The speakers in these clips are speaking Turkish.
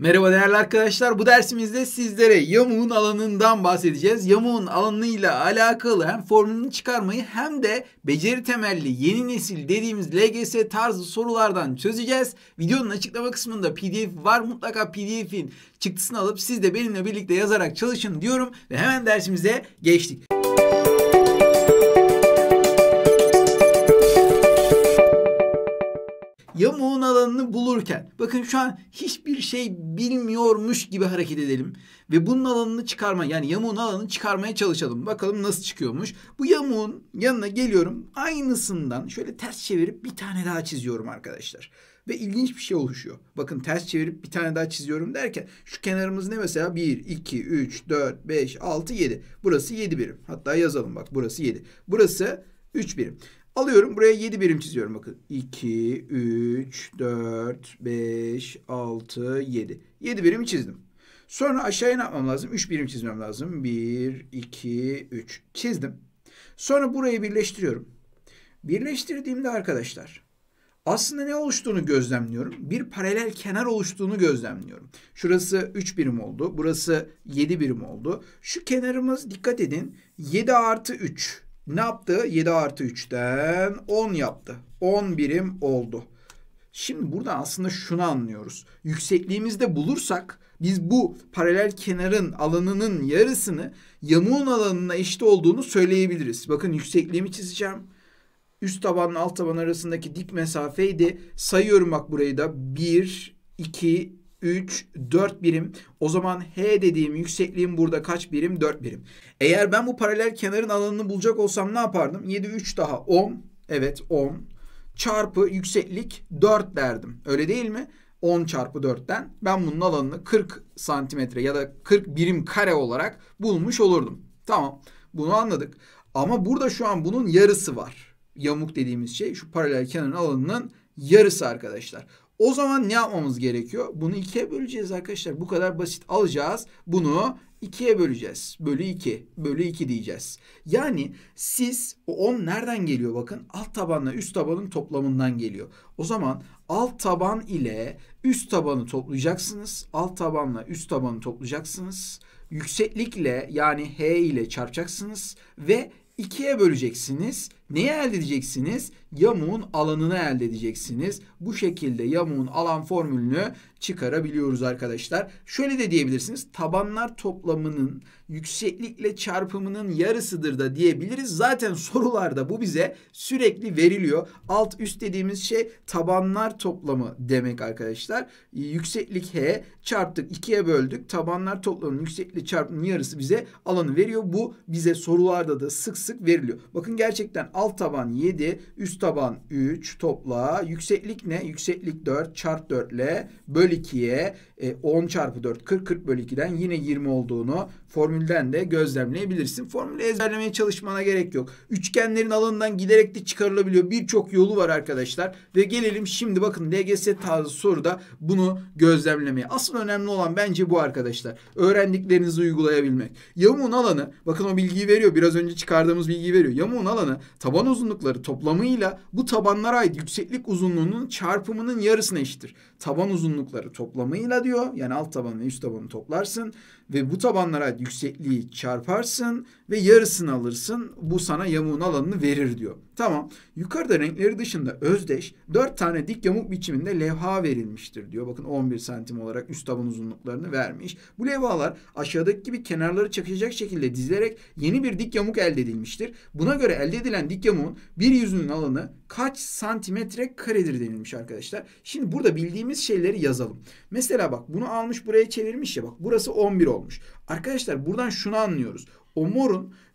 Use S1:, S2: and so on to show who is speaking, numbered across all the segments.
S1: Merhaba değerli arkadaşlar. Bu dersimizde sizlere yamuğun alanından bahsedeceğiz. Yamuğun alanıyla alakalı hem formülünü çıkarmayı hem de beceri temelli yeni nesil dediğimiz LGS tarzı sorulardan çözeceğiz. Videonun açıklama kısmında pdf var. Mutlaka pdf'in çıktısını alıp siz de benimle birlikte yazarak çalışın diyorum ve hemen dersimize geçtik. yamuğun alanını bulurken bakın şu an hiçbir şey bilmiyormuş gibi hareket edelim ve bunun alanını çıkarma yani yamuğun alanını çıkarmaya çalışalım. Bakalım nasıl çıkıyormuş. Bu yamuğun yanına geliyorum. Aynısından şöyle ters çevirip bir tane daha çiziyorum arkadaşlar. Ve ilginç bir şey oluşuyor. Bakın ters çevirip bir tane daha çiziyorum derken şu kenarımız ne mesela? 1, 2, 3, 4, 5, 6, 7. Burası 7 birim. Hatta yazalım bak burası 7. Burası 3 birim. Alıyorum buraya 7 birim çiziyorum bakın. 2, 3, 4, 5, 6, 7. 7 birim çizdim. Sonra aşağıya ne yapmam lazım? 3 birim çizmem lazım. 1, 2, 3 çizdim. Sonra burayı birleştiriyorum. Birleştirdiğimde arkadaşlar aslında ne oluştuğunu gözlemliyorum. Bir paralel kenar oluştuğunu gözlemliyorum. Şurası 3 birim oldu. Burası 7 birim oldu. Şu kenarımız dikkat edin 7 artı 3 ne yaptı? 7 artı 3'ten 10 yaptı. 10 birim oldu. Şimdi buradan aslında şunu anlıyoruz. Yüksekliğimizde bulursak biz bu paralel kenarın alanının yarısını yamuğun alanına eşit olduğunu söyleyebiliriz. Bakın yüksekliğimi çizeceğim. Üst tabanla alt taban arasındaki dik mesafeydi. Sayıyorum bak burayı da. 1, 2, 3, 4 birim. O zaman H dediğim yüksekliğim burada kaç birim? 4 birim. Eğer ben bu paralel kenarın alanını bulacak olsam ne yapardım? 7, 3 daha 10. Evet 10. Çarpı yükseklik 4 derdim. Öyle değil mi? 10 çarpı 4'ten ben bunun alanını 40 santimetre ya da 40 birim kare olarak bulmuş olurdum. Tamam bunu anladık. Ama burada şu an bunun yarısı var. Yamuk dediğimiz şey şu paralel kenarın alanının yarısı arkadaşlar. O zaman ne yapmamız gerekiyor? Bunu ikiye böleceğiz arkadaşlar. Bu kadar basit. Alacağız bunu ikiye böleceğiz. Bölü 2. Bölü 2 diyeceğiz. Yani siz o 10 nereden geliyor bakın? Alt tabanla üst tabanın toplamından geliyor. O zaman alt taban ile üst tabanı toplayacaksınız. Alt tabanla üst tabanı toplayacaksınız. Yükseklikle yani h ile çarpacaksınız ve ikiye böleceksiniz Neyi elde edeceksiniz? Yamuğun alanını elde edeceksiniz. Bu şekilde yamuğun alan formülünü çıkarabiliyoruz arkadaşlar. Şöyle de diyebilirsiniz. Tabanlar toplamının yükseklikle çarpımının yarısıdır da diyebiliriz. Zaten sorularda bu bize sürekli veriliyor. Alt üst dediğimiz şey tabanlar toplamı demek arkadaşlar. Ee, yükseklik h çarptık ikiye böldük. Tabanlar toplamının yükseklikle çarpımının yarısı bize alanı veriyor. Bu bize sorularda da sık sık veriliyor. Bakın gerçekten Alt taban 7, üst taban 3 topla. Yükseklik ne? Yükseklik 4 çarp 4 ile böl 2'ye e, 10 çarpı 4 40 40 bölü 2'den yine 20 olduğunu formülden de gözlemleyebilirsin. Formülü ezberlemeye çalışmana gerek yok. Üçgenlerin alanından giderek de çıkarılabiliyor. Birçok yolu var arkadaşlar. Ve gelelim şimdi bakın LGS tarzı soruda bunu gözlemlemeye. Asıl önemli olan bence bu arkadaşlar. Öğrendiklerinizi uygulayabilmek. Yamuğun alanı bakın o bilgiyi veriyor. Biraz önce çıkardığımız bilgiyi veriyor. Yamuğun alanı taban uzunlukları toplamıyla bu tabanlara ait yükseklik uzunluğunun çarpımının yarısına eşittir taban uzunlukları toplamıyla diyor. Yani alt taban ve üst tabanı toplarsın ve bu tabanlara yüksekliği çarparsın ve yarısını alırsın. Bu sana yamuğun alanını verir diyor. Tamam. Yukarıda renkleri dışında özdeş dört tane dik yamuk biçiminde levha verilmiştir diyor. Bakın 11 santim olarak üst taban uzunluklarını vermiş. Bu levhalar aşağıdaki gibi kenarları çakışacak şekilde dizilerek yeni bir dik yamuk elde edilmiştir. Buna göre elde edilen dik yamuğun bir yüzünün alanı kaç santimetre karedir denilmiş arkadaşlar. Şimdi burada bildiğim bildiğimiz şeyleri yazalım. Mesela bak bunu almış buraya çevirmiş ya bak burası 11 olmuş. Arkadaşlar buradan şunu anlıyoruz. O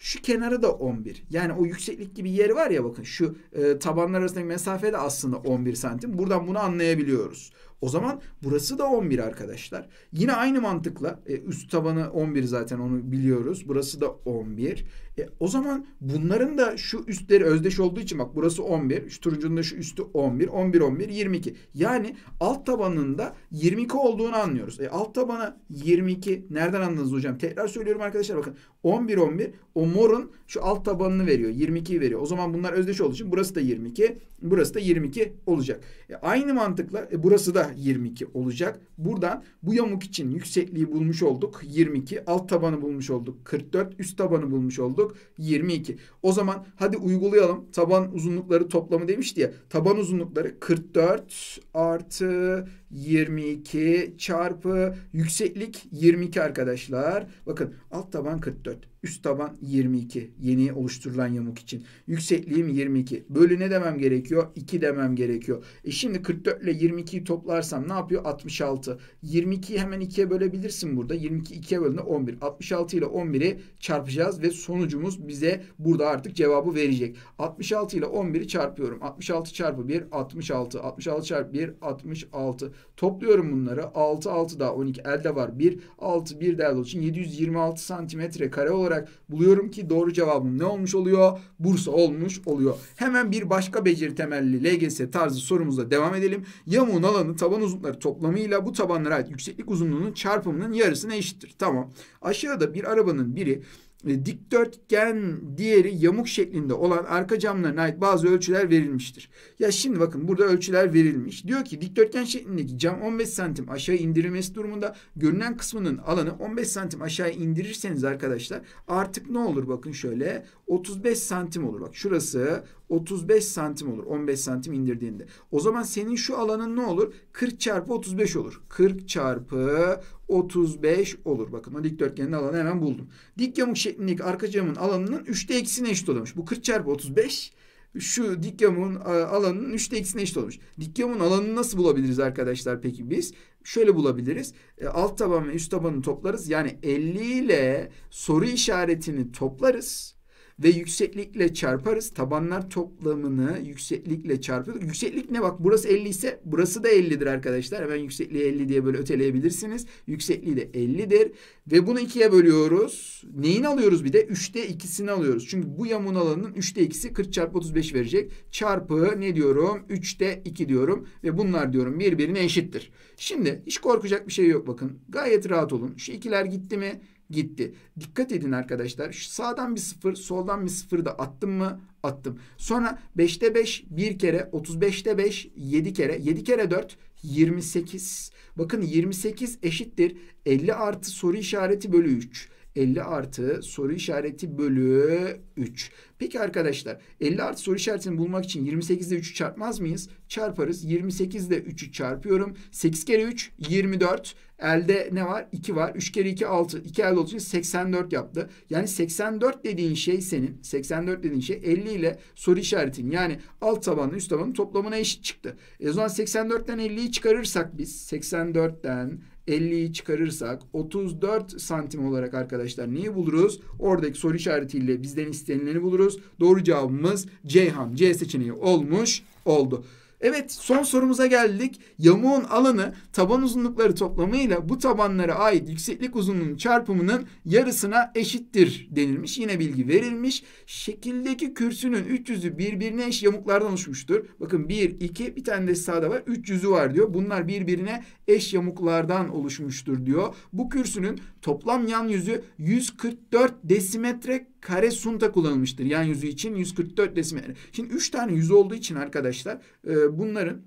S1: şu kenarı da 11. Yani o yükseklik gibi yeri var ya bakın şu e, tabanlar arasındaki mesafe de aslında 11 santim. Buradan bunu anlayabiliyoruz. O zaman burası da 11 arkadaşlar. Yine aynı mantıkla e, üst tabanı 11 zaten onu biliyoruz. Burası da 11. E, o zaman bunların da şu üstleri özdeş olduğu için bak burası 11. Şu turuncunun da şu üstü 11. 11, 11, 22. Yani alt tabanında 22 olduğunu anlıyoruz. E, alt tabana 22 nereden anladınız hocam? Tekrar söylüyorum arkadaşlar bakın 11, 11 o morun şu alt tabanını veriyor. 22 veriyor. O zaman bunlar özdeş olduğu için burası da 22. Burası da 22 olacak. E, aynı mantıkla e, burası da 22 olacak. Buradan bu yamuk için yüksekliği bulmuş olduk. 22. Alt tabanı bulmuş olduk. 44. Üst tabanı bulmuş olduk. 22. O zaman hadi uygulayalım. Taban uzunlukları toplamı demişti ya. Taban uzunlukları 44 artı 22 çarpı yükseklik 22 arkadaşlar. Bakın alt taban 44. Üst taban 22. Yeni oluşturulan yamuk için. Yüksekliğim 22. Bölü ne demem gerekiyor? 2 demem gerekiyor. E şimdi 44 ile 22'yi toplarsam ne yapıyor? 66. 22'yi hemen 2'ye bölebilirsin burada. 22 2'ye bölündü 11. 66 ile 11'i çarpacağız ve sonucumuz bize burada artık cevabı verecek. 66 ile 11'i çarpıyorum. 66 çarpı 1 66. 66 çarpı 1 66. Topluyorum bunları. 6 6 daha 12 elde var. 1 6 1 değerli için 726 santimetre kare olarak olarak buluyorum ki doğru cevabım ne olmuş oluyor? Bursa olmuş oluyor. Hemen bir başka beceri temelli LGS tarzı sorumuzla devam edelim. Yamuğun alanı taban uzunlukları toplamıyla bu tabanlara ait yükseklik uzunluğunun çarpımının yarısına eşittir. Tamam. Aşağıda bir arabanın biri dikdörtgen diğeri yamuk şeklinde olan arka camlarına ait bazı ölçüler verilmiştir. Ya şimdi bakın burada ölçüler verilmiş. Diyor ki dikdörtgen şeklindeki cam 15 santim aşağı indirilmesi durumunda görünen kısmının alanı 15 santim aşağı indirirseniz arkadaşlar artık ne olur bakın şöyle 35 santim olur. Bak şurası 35 santim olur. 15 santim indirdiğinde. O zaman senin şu alanın ne olur? 40 çarpı 35 olur. 40 çarpı 35 olur. Bakın o dikdörtgenin alanı hemen buldum. Dik yamuk şeklindeki arka camın alanının 3'te eksine eşit oluyormuş. Bu 40 çarpı 35 şu dik yamuğun e, alanının 3'te eksine eşit olmuş. Dik yamuğun alanını nasıl bulabiliriz arkadaşlar peki biz? Şöyle bulabiliriz. E, alt taban ve üst tabanı toplarız. Yani 50 ile soru işaretini toplarız ve yükseklikle çarparız. Tabanlar toplamını yükseklikle çarpıyoruz. Yükseklik ne bak burası 50 ise burası da 50'dir arkadaşlar. Hemen yüksekliği 50 diye böyle öteleyebilirsiniz. Yüksekliği de 50'dir. Ve bunu ikiye bölüyoruz. Neyini alıyoruz bir de? 3'te 2'sini alıyoruz. Çünkü bu yamun alanının 3'te 2'si 40 çarpı 35 verecek. Çarpı ne diyorum? 3'te 2 diyorum. Ve bunlar diyorum birbirine eşittir. Şimdi hiç korkacak bir şey yok bakın. Gayet rahat olun. Şu ikiler gitti mi? gitti. Dikkat edin arkadaşlar. Şu sağdan bir sıfır, soldan bir sıfır da attım mı? Attım. Sonra 5'te 5 bir kere, 35'te 5 7 kere, 7 kere 4 28. Bakın 28 eşittir 50 artı soru işareti bölü 3. 50 artı soru işareti bölü 3. Peki arkadaşlar 50 artı soru işaretini bulmak için 28 ile 3'ü çarpmaz mıyız? Çarparız. 28 ile 3'ü çarpıyorum. 8 kere 3 24. Elde ne var? 2 var. 3 kere 2 6. 2 elde olduğu için 84 yaptı. Yani 84 dediğin şey senin. 84 dediğin şey 50 ile soru işaretin. Yani alt tabanla üst tabanın toplamına eşit çıktı. E o zaman 84'ten 50'yi çıkarırsak biz 84'ten 50'yi çıkarırsak 34 santim olarak arkadaşlar neyi buluruz? Oradaki soru işaretiyle bizden istenileni buluruz. Doğru cevabımız Ceyhan. C seçeneği olmuş oldu. Evet son sorumuza geldik. Yamuğun alanı taban uzunlukları toplamıyla bu tabanlara ait yükseklik uzunluğunun çarpımının yarısına eşittir denilmiş. Yine bilgi verilmiş. Şekildeki kürsünün 300'ü birbirine eş yamuklardan oluşmuştur. Bakın 1, 2 bir tane de sağda var 300'ü var diyor. Bunlar birbirine eş yamuklardan oluşmuştur diyor. Bu kürsünün toplam yan yüzü 144 desimetre kare sunta kullanılmıştır. Yan yüzü için 144 desimetre. Şimdi 3 tane yüz olduğu için arkadaşlar e, bunların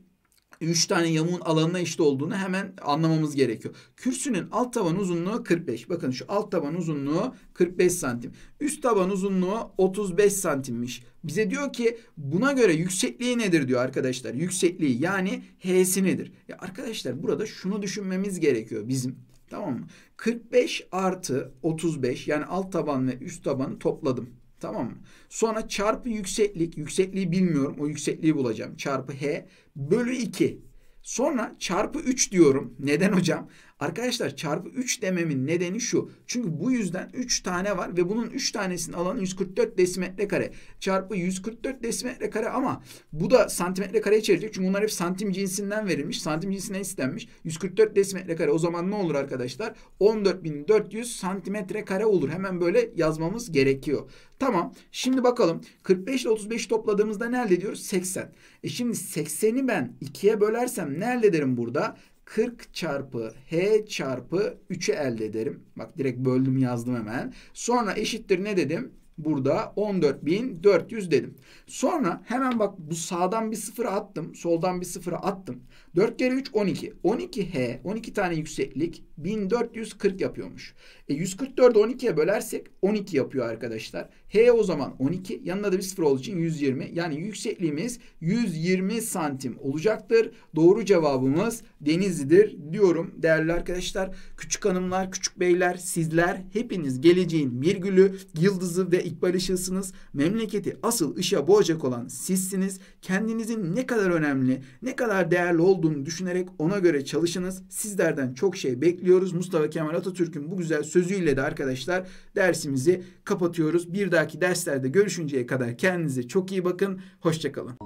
S1: 3 tane yamuğun alanına eşit olduğunu hemen anlamamız gerekiyor. Kürsünün alt taban uzunluğu 45. Bakın şu alt taban uzunluğu 45 santim. Üst taban uzunluğu 35 santimmiş. Bize diyor ki buna göre yüksekliği nedir diyor arkadaşlar. Yüksekliği yani H'si nedir? Ya arkadaşlar burada şunu düşünmemiz gerekiyor bizim. Tamam mı? 45 artı 35 yani alt taban ve üst tabanı topladım. Tamam mı? Sonra çarpı yükseklik. Yüksekliği bilmiyorum. O yüksekliği bulacağım. Çarpı h bölü 2. Sonra çarpı 3 diyorum. Neden hocam? Arkadaşlar çarpı 3 dememin nedeni şu. Çünkü bu yüzden 3 tane var ve bunun 3 tanesinin alanı 144 desimetre kare. Çarpı 144 desimetre kare ama bu da santimetre kareye çevirecek. Çünkü bunlar hep santim cinsinden verilmiş. Santim cinsinden istenmiş. 144 desimetre kare o zaman ne olur arkadaşlar? 14.400 santimetre kare olur. Hemen böyle yazmamız gerekiyor. Tamam. Şimdi bakalım 45 ile 35 topladığımızda ne elde ediyoruz? 80. E şimdi 80'i ben 2'ye bölersem ne elde ederim burada? 40 çarpı h çarpı 3'ü elde ederim. Bak direkt böldüm yazdım hemen. Sonra eşittir ne dedim? Burada 14.400 dedim. Sonra hemen bak bu sağdan bir sıfıra attım. Soldan bir sıfıra attım. 4 kere 3 12. 12 H 12 tane yükseklik 1440 yapıyormuş. E 144'ü 12'ye bölersek 12 yapıyor arkadaşlar. H o zaman 12. Yanına da bir sıfır olduğu için 120. Yani yüksekliğimiz 120 santim olacaktır. Doğru cevabımız Denizli'dir diyorum değerli arkadaşlar. Küçük hanımlar, küçük beyler, sizler hepiniz geleceğin virgülü, yıldızı ve ikbal ışığısınız. Memleketi asıl ışığa boğacak olan sizsiniz. Kendinizin ne kadar önemli, ne kadar değerli olduğunu olduğunu düşünerek ona göre çalışınız. Sizlerden çok şey bekliyoruz. Mustafa Kemal Atatürk'ün bu güzel sözüyle de arkadaşlar dersimizi kapatıyoruz. Bir dahaki derslerde görüşünceye kadar kendinize çok iyi bakın. Hoşçakalın.